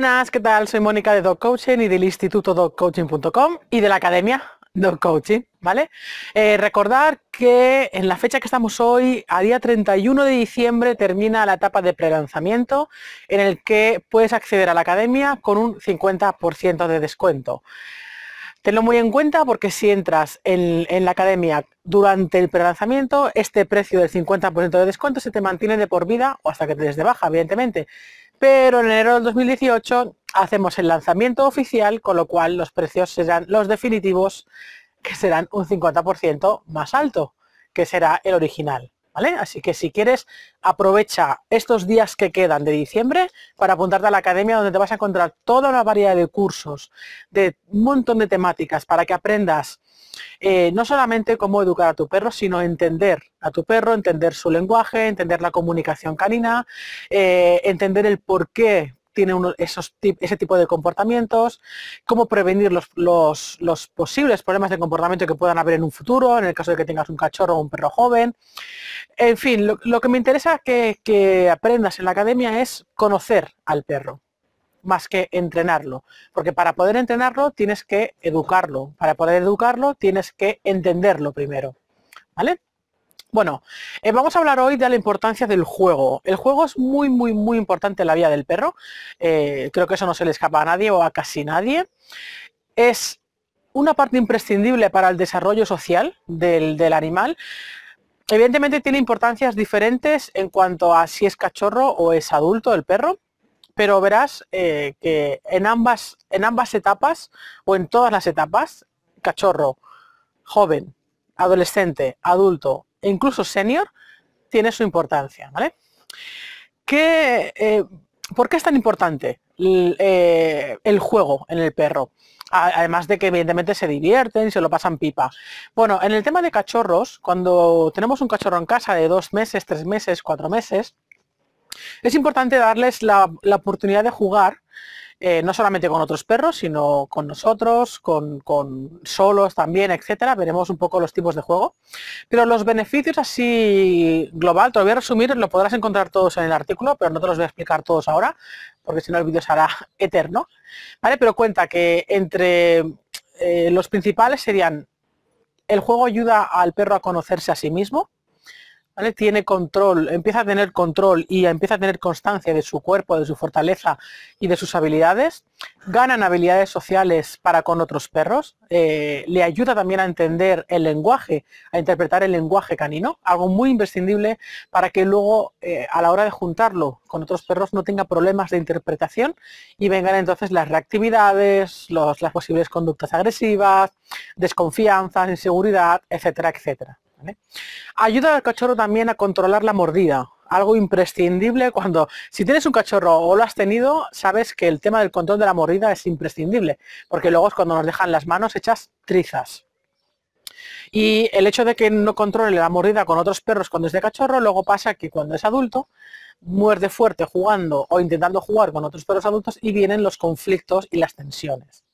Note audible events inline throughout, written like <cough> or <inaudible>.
Buenas, ¿qué tal? Soy Mónica de Dog Coaching y del Instituto coaching.com y de la Academia Dog Coaching, ¿vale? Eh, recordar que en la fecha que estamos hoy, a día 31 de diciembre, termina la etapa de prelanzamiento en el que puedes acceder a la Academia con un 50% de descuento. Tenlo muy en cuenta porque si entras en, en la academia durante el prelanzamiento, este precio del 50% de descuento se te mantiene de por vida o hasta que te des de baja, evidentemente pero en enero del 2018 hacemos el lanzamiento oficial, con lo cual los precios serán los definitivos, que serán un 50% más alto, que será el original. ¿Vale? Así que si quieres, aprovecha estos días que quedan de diciembre para apuntarte a la academia donde te vas a encontrar toda una variedad de cursos, de un montón de temáticas para que aprendas eh, no solamente cómo educar a tu perro, sino entender a tu perro, entender su lenguaje, entender la comunicación canina, eh, entender el por qué tiene ese tipo de comportamientos, cómo prevenir los, posibles problemas de comportamiento que puedan haber en un futuro, en el caso de que tengas un cachorro o un perro joven. En fin, lo, que me interesa que aprendas en la academia es conocer al perro más que entrenarlo. Porque para poder entrenarlo tienes que educarlo. Para poder educarlo tienes que entenderlo primero. ¿Vale? Bueno, eh, vamos a hablar hoy de la importancia del juego. El juego es muy, muy, muy importante en la vida del perro. Eh, creo que eso no se le escapa a nadie o a casi nadie. Es una parte imprescindible para el desarrollo social del, del animal. Evidentemente tiene importancias diferentes en cuanto a si es cachorro o es adulto el perro pero verás eh, que en ambas, en ambas etapas o en todas las etapas, cachorro, joven, adolescente, adulto e incluso senior, tiene su importancia. ¿vale? Eh, ¿Por qué es tan importante el, eh, el juego en el perro? además de que evidentemente se divierten y se lo pasan pipa. Bueno, en el tema de cachorros, cuando tenemos un cachorro en casa de dos meses, tres meses, cuatro meses, es importante darles la, oportunidad de jugar, eh, no solamente con otros perros, sino con nosotros, con, solos también, etcétera. Veremos un poco los tipos de juego. Pero los beneficios así global, te lo voy a resumir, lo podrás encontrar todos en el artículo, pero no te los voy a explicar todos ahora, porque si no el vídeo será <laughs> eterno. Pero cuenta que entre eh, los principales serían el juego ayuda al perro a conocerse a sí mismo, tiene control, empieza a tener control y empieza a tener constancia de su cuerpo, de su fortaleza y de sus habilidades. Ganan habilidades sociales para con otros perros. Eh, le ayuda también a entender el lenguaje, a interpretar el lenguaje canino, algo muy imprescindible para que luego eh, a la hora de juntarlo con otros perros no tenga problemas de interpretación y vengan entonces las reactividades, las posibles conductas agresivas, desconfianzas, inseguridad, etcétera, etcétera. Ayuda al cachorro también a controlar la mordida, algo imprescindible cuando, si tienes un cachorro o lo has tenido, sabes que el tema del control de la mordida es imprescindible, porque luego es cuando nos dejan las manos hechas trizas. Y el hecho de que no controle la mordida con otros perros cuando es de cachorro, luego pasa que cuando es adulto, muerde fuerte jugando o intentando jugar con otros perros adultos y vienen los conflictos y las tensiones.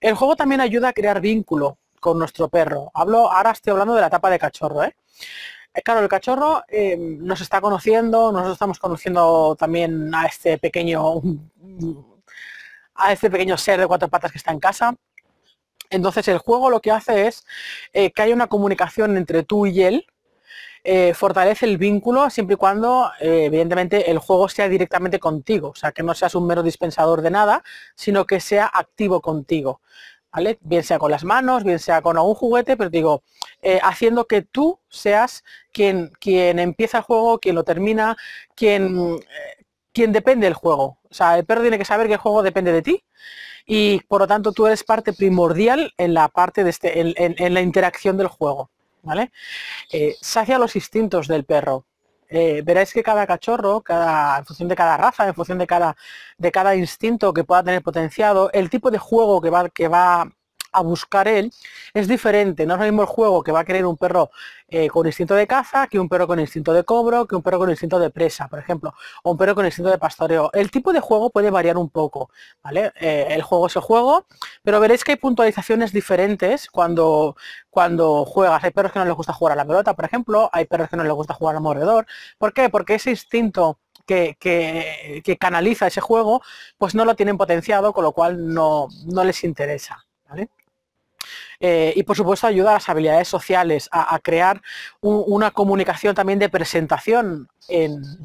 El juego también ayuda a crear vínculo con nuestro perro. Hablo, ahora estoy hablando de la etapa de cachorro, ¿eh? eh claro, el cachorro em, nos está conociendo, nosotros estamos conociendo también a este pequeño a este pequeño ser de cuatro patas que está en casa. Entonces el juego lo que hace es eh, que haya una comunicación entre tú y él, eh, fortalece el vínculo siempre y cuando, evidentemente, el juego sea directamente contigo, o sea, que no seas un mero dispensador de nada, sino que sea activo contigo. Bien sea con las manos, bien sea con algún juguete, pero digo, eh, haciendo que tú seas quien, quien empieza el juego, quien lo termina, quien, eh, quien depende del juego. O sea, el perro tiene que saber que el juego depende de ti y por lo tanto tú eres parte primordial en la parte de este, en, la interacción del juego. ¿Vale? Eh, sacia los instintos del perro. Eh, veréis que cada cachorro, cada, en función de cada raza, en función de cada, de cada instinto que pueda tener potenciado, el tipo de juego que va, que va a buscar él, es diferente. No es lo mismo el juego que va a querer un perro eh, con instinto de caza que un perro con instinto de cobro, que un perro con instinto de presa, por ejemplo, o un perro con instinto de pastoreo. El tipo de juego puede variar un poco, ¿vale? Eh, el juego es el juego, pero veréis que hay puntualizaciones diferentes cuando, cuando juegas. Hay perros que no les gusta jugar a la pelota, por ejemplo, hay perros que no les gusta jugar al mordedor. ¿Por qué? Porque ese instinto que, que, canaliza ese juego, pues no lo tienen potenciado, con lo cual no, no les interesa. ¿vale? Eh, y por supuesto ayuda a las habilidades sociales, a, crear una comunicación también de presentación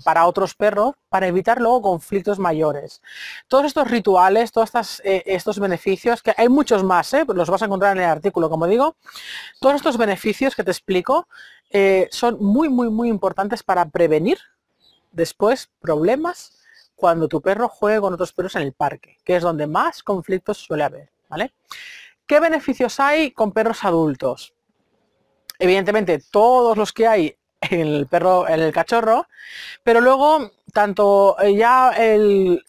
para otros perros para evitar luego conflictos mayores. Todos estos rituales, todos eh, estos beneficios, que hay muchos más, ¿eh? los vas a encontrar en el artículo, como digo, todos estos beneficios que te explico son muy, muy, muy importantes para prevenir después problemas cuando tu perro juegue con otros perros en el parque, que es donde más conflictos suele haber, ¿vale? ¿Qué beneficios hay con perros adultos? Evidentemente, todos los que hay en el perro, en el cachorro, pero luego tanto ya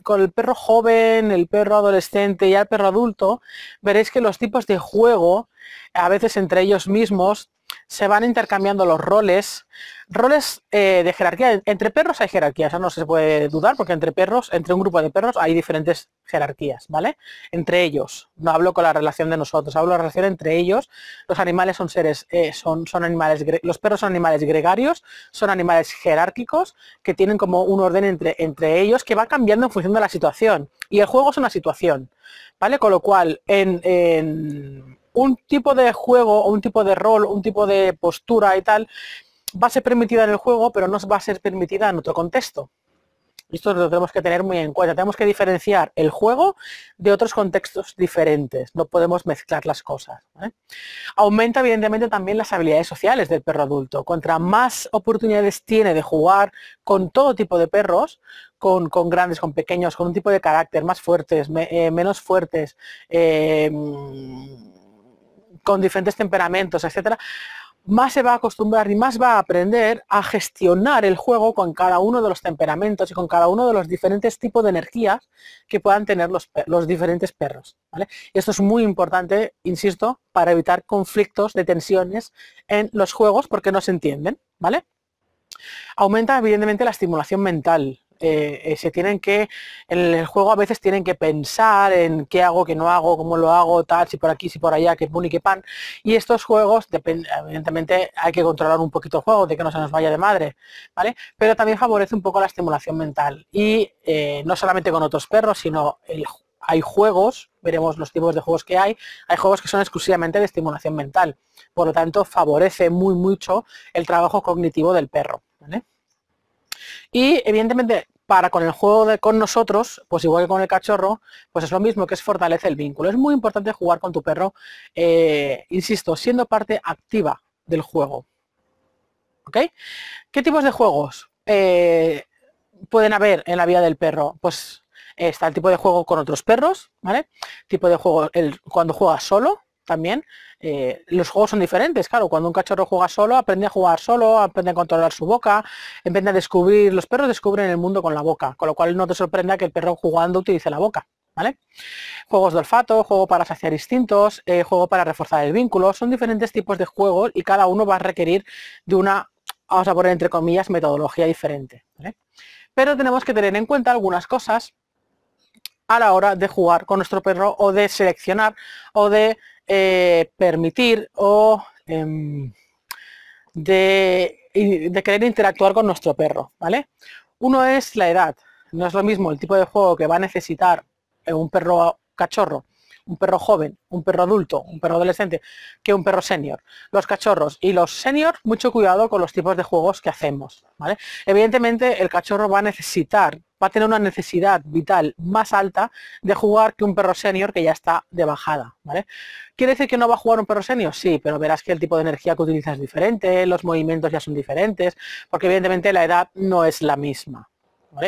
con el perro joven, el perro adolescente y el perro adulto, veréis que los tipos de juego, a veces entre ellos mismos, se van intercambiando los roles, roles eh, de jerarquía. Entre perros hay jerarquías, no se puede dudar, porque entre perros, entre un grupo de perros hay diferentes jerarquías, ¿vale? Entre ellos, no hablo con la relación de nosotros, hablo de la relación entre ellos. Los animales son seres, eh, son, son animales, los perros son animales gregarios, son animales jerárquicos, que tienen como un orden entre, entre ellos que va cambiando en función de la situación. Y el juego es una situación, ¿vale? Con lo cual, en un tipo de juego o un tipo de rol, un tipo de postura y tal, va a ser permitida en el juego, pero no va a ser permitida en otro contexto. Esto lo tenemos que tener muy en cuenta. Tenemos que diferenciar el juego de otros contextos diferentes. No podemos mezclar las cosas. ¿eh? Aumenta evidentemente también las habilidades sociales del perro adulto. Contra más oportunidades tiene de jugar con todo tipo de perros, con, grandes, con pequeños, con un tipo de carácter más fuertes, eh, menos fuertes. Eh, con diferentes temperamentos, etcétera, más se va a acostumbrar y más va a aprender a gestionar el juego con cada uno de los temperamentos y con cada uno de los diferentes tipos de energías que puedan tener los, los diferentes perros. esto es muy importante, insisto, para evitar conflictos de tensiones en los juegos porque no se entienden. ¿vale? Aumenta evidentemente la estimulación mental. Eh, eh, se tienen que, en el juego a veces tienen que pensar en qué hago, qué no hago, cómo lo hago, tal, si por aquí, si por allá, qué puni, qué pan. Y estos juegos, evidentemente, hay que controlar un poquito el juego, de que no se nos vaya de madre, ¿vale? Pero también favorece un poco la estimulación mental. Y eh, no solamente con otros perros, sino hay juegos, veremos los tipos de juegos que hay, hay juegos que son exclusivamente de estimulación mental. Por lo tanto, favorece muy mucho el trabajo cognitivo del perro. Y evidentemente para con el juego de, con nosotros, pues igual que con el cachorro, pues es lo mismo que es fortalece el vínculo. Es muy importante jugar con tu perro, eh, insisto, siendo parte activa del juego. ¿Ok? ¿Qué tipos de juegos eh, pueden haber en la vida del perro? Pues eh, está el tipo de juego con otros perros, ¿vale? Tipo de juego el, cuando juegas solo, también eh, los juegos son diferentes. Claro, cuando un cachorro juega solo, aprende a jugar solo, aprende a controlar su boca, aprende a descubrir, los perros descubren el mundo con la boca, con lo cual no te sorprenda que el perro jugando utilice la boca. ¿Vale? Juegos de olfato, juego para saciar instintos, eh, juego para reforzar el vínculo, son diferentes tipos de juegos y cada uno va a requerir de una, vamos a poner entre comillas, metodología diferente. Pero tenemos que tener en cuenta algunas cosas a la hora de jugar con nuestro perro o de seleccionar o de eh, permitir o em, de, de, querer interactuar con nuestro perro, ¿vale? Uno es la edad. No es lo mismo el tipo de juego que va a necesitar un perro cachorro un perro joven, un perro adulto, un perro adolescente, que un perro senior. Los cachorros y los senior, mucho cuidado con los tipos de juegos que hacemos. ¿vale? Evidentemente el cachorro va a necesitar, va a tener una necesidad vital más alta de jugar que un perro senior que ya está de bajada. ¿vale? ¿Quiere decir que no va a jugar un perro senior? Sí, pero verás que el tipo de energía que utiliza es diferente, los movimientos ya son diferentes, porque evidentemente la edad no es la misma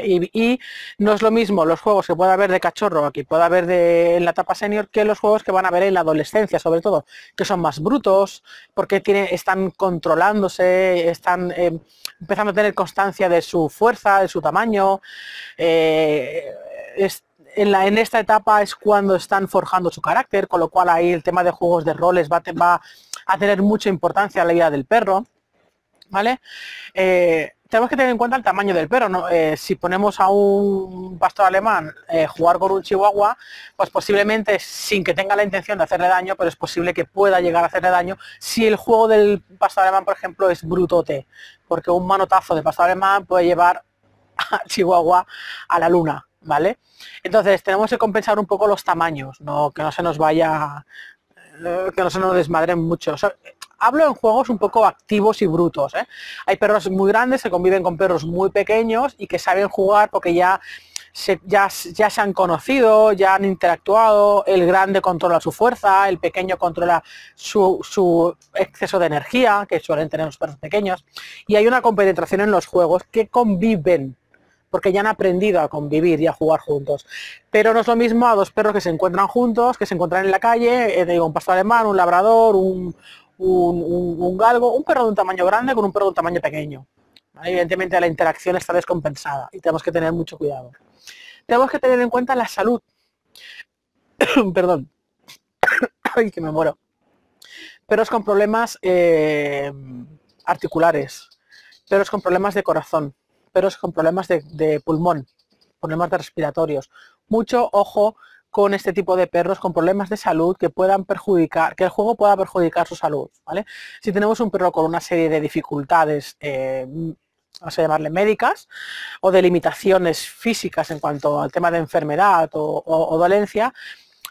y, no es lo mismo los juegos que pueda haber de cachorro que pueda haber de, en la etapa senior que los juegos que van a haber en la adolescencia, sobre todo, que son más brutos, porque están controlándose, están eh, empezando a tener constancia de su fuerza, de su tamaño. Eh, en, la, en, esta etapa es cuando están forjando su carácter, con lo cual ahí el tema de juegos de roles va, va a tener mucha importancia en la vida del perro. ¿Vale? Eh, tenemos que tener en cuenta el tamaño del perro. ¿no? Eh, si ponemos a un pastor alemán eh, jugar con un chihuahua, pues posiblemente sin que tenga la intención de hacerle daño, pero es posible que pueda llegar a hacerle daño si el juego del pastor alemán, por ejemplo, es brutote, porque un manotazo de pastor alemán puede llevar a chihuahua a la luna. ¿Vale? Entonces tenemos que compensar un poco los tamaños, ¿no? que no se nos vaya eh, que no se nos desmadren mucho. Hablo en juegos un poco activos y brutos. ¿eh? Hay perros muy grandes que conviven con perros muy pequeños y que saben jugar porque ya se, ya, se han conocido, ya han interactuado, el grande controla su fuerza, el pequeño controla su, exceso de energía, que suelen tener los perros pequeños, y hay una compenetración en los juegos que conviven, porque ya han aprendido a convivir y a jugar juntos. Pero no es lo mismo a dos perros que se encuentran juntos, que se encuentran en la calle, eh, digo, un pastor alemán, un labrador, un, un, un galgo, un perro de un tamaño grande con un perro de un tamaño pequeño. Evidentemente la interacción está descompensada y tenemos que tener mucho cuidado. Tenemos que tener en cuenta la salud. <coughs> Perdón. <coughs> Ay, que me muero. Perros con problemas eh, articulares, perros con problemas de corazón, perros con problemas de, pulmón, problemas respiratorios. Mucho ojo con este tipo de perros con problemas de salud que puedan perjudicar, que el juego pueda perjudicar su salud, ¿vale? Si tenemos un perro con una serie de dificultades eh, vamos a llamarle médicas, o de limitaciones físicas en cuanto al tema de enfermedad o, dolencia,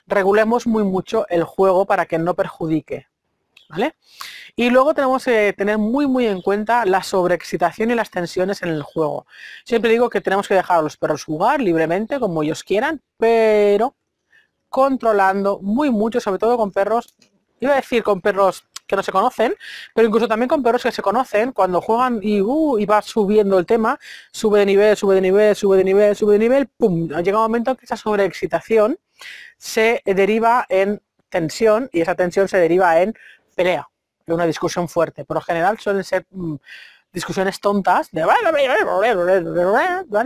regulemos muy mucho el juego para que no perjudique. Y luego tenemos que eh, tener muy muy en cuenta la sobreexcitación y las tensiones en el juego. Siempre digo que tenemos que dejar a los perros jugar libremente, como ellos quieran, pero controlando muy mucho, sobre todo con perros, iba a decir con perros que no se conocen, pero incluso también con perros que se conocen, cuando juegan y, uh, y va subiendo el tema, sube de nivel, sube de nivel, sube de nivel, sube de nivel, pum, llega un momento que esa sobreexcitación se deriva en tensión y esa tensión se deriva en pelea, en una discusión fuerte. Por lo general suelen ser mm, discusiones tontas de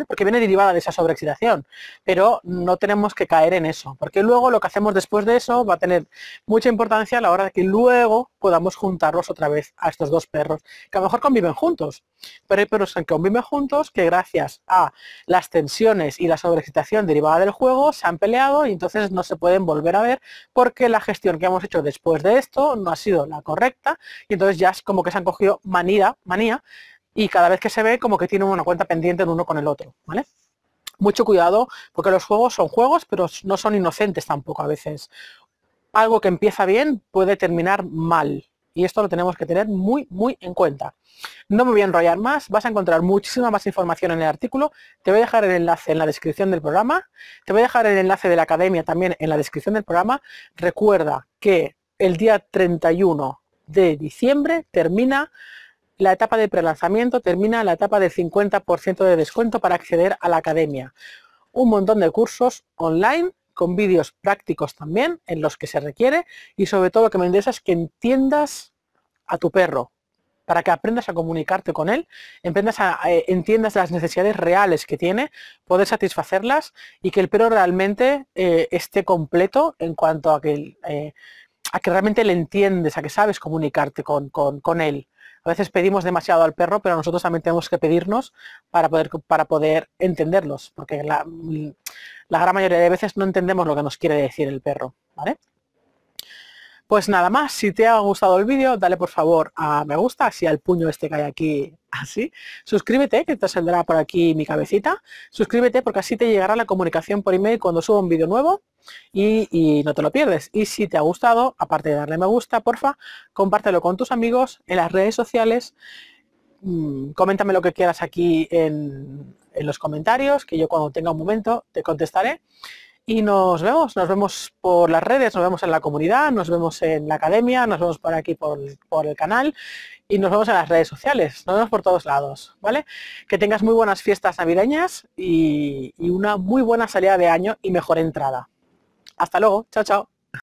porque viene derivada de esa sobreexcitación pero no tenemos que caer en eso porque luego lo que hacemos después de eso va a tener mucha importancia a la hora de que luego podamos juntarlos otra vez a estos dos perros que a lo mejor conviven juntos pero hay perros que conviven juntos que gracias a las tensiones y la sobreexcitación derivada del juego se han peleado y entonces no se pueden volver a ver porque la gestión que hemos hecho después de esto no ha sido la correcta y entonces ya es como que se han cogido manía manía y cada vez que se ve como que tiene una cuenta pendiente el uno con el otro, ¿vale? Mucho cuidado porque los juegos son juegos, pero no son inocentes tampoco a veces. Algo que empieza bien puede terminar mal, y esto lo tenemos que tener muy, muy en cuenta. No me voy a enrollar más, vas a encontrar muchísima más información en el artículo, te voy a dejar el enlace en la descripción del programa, te voy a dejar el enlace de la academia también en la descripción del programa. Recuerda que el día 31 de diciembre termina la etapa de prelanzamiento termina en la etapa del 50% de descuento para acceder a la academia. Un montón de cursos online con vídeos prácticos también en los que se requiere y sobre todo lo que me interesa es que entiendas a tu perro para que aprendas a comunicarte con él, a, eh, entiendas las necesidades reales que tiene, poder satisfacerlas y que el perro realmente eh, esté completo en cuanto a que, eh, a que realmente le entiendes, a que sabes comunicarte con, con, con él. A veces pedimos demasiado al perro, pero nosotros también tenemos que pedirnos para poder, para poder entenderlos, porque la, gran mayoría de veces no entendemos lo que nos quiere decir el perro. ¿vale? Pues nada más, si te ha gustado el vídeo, dale por favor a me gusta, así al puño este que hay aquí, <laughs> así. Suscríbete, que te saldrá por aquí mi cabecita. Suscríbete porque así te llegará la comunicación por email cuando suba un vídeo nuevo y, no te lo pierdes. Y si te ha gustado, aparte de darle me gusta, porfa, compártelo con tus amigos en las redes sociales. Mm, coméntame lo que quieras aquí en, en los comentarios, que yo cuando tenga un momento te contestaré y nos vemos, nos vemos por las redes, nos vemos en la comunidad, nos vemos en la academia, nos vemos por aquí por, el canal y nos vemos en las redes sociales, nos vemos por todos lados, ¿vale? Que tengas muy buenas fiestas navideñas y una muy buena salida de año y mejor entrada. Hasta luego, chao, chao.